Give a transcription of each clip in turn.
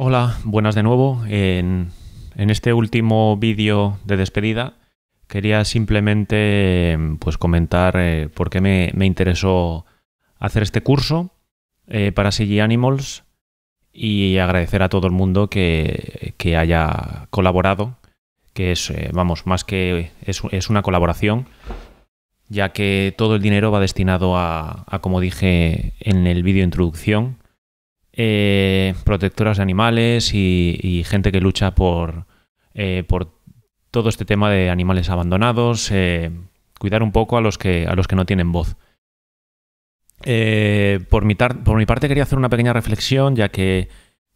Hola, buenas de nuevo. En, este último vídeo de despedida quería simplemente pues, comentar eh, por qué me, interesó hacer este curso eh, para CG Animals y agradecer a todo el mundo que, que haya colaborado, que es, eh, vamos, más que es, una colaboración, ya que todo el dinero va destinado a, a como dije en el vídeo introducción, eh, protectoras de animales y, gente que lucha por, eh, por todo este tema de animales abandonados, eh, cuidar un poco a los que, a los que no tienen voz. por, mi parte quería hacer una pequeña reflexión, ya que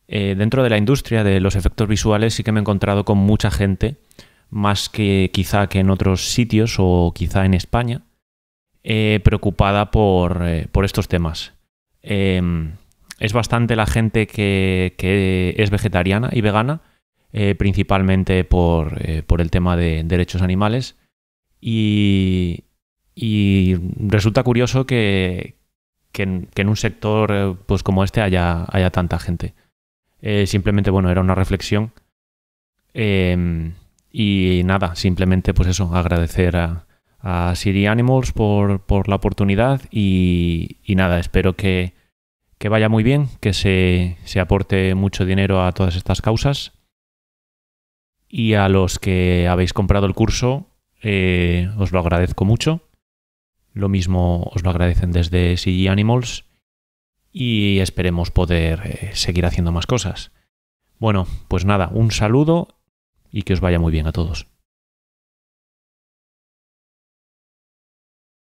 dentro de la industria de los efectos visuales sí que me he encontrado con mucha gente, más que quizá que en otros sitios o quizá en España, preocupada por estos temas. Em, es bastante la gente que, es vegetariana y vegana, eh, principalmente por, eh, por, el tema de derechos animales. Y, y resulta curioso que, que, en, un sector eh, pues como este haya, haya tanta gente. simplemente, bueno, era una reflexión. Em, y nada, simplemente pues eso, agradecer a, a City Animals por, por la oportunidad y nada, espero que, que vaya muy bien, que se, aporte mucho dinero a todas estas causas. Y a los que habéis comprado el curso, eh, os lo agradezco mucho. Lo mismo os lo agradecen desde CG Animals y esperemos poder eh, seguir haciendo más cosas. Bueno, pues nada, un saludo y que os vaya muy bien a todos.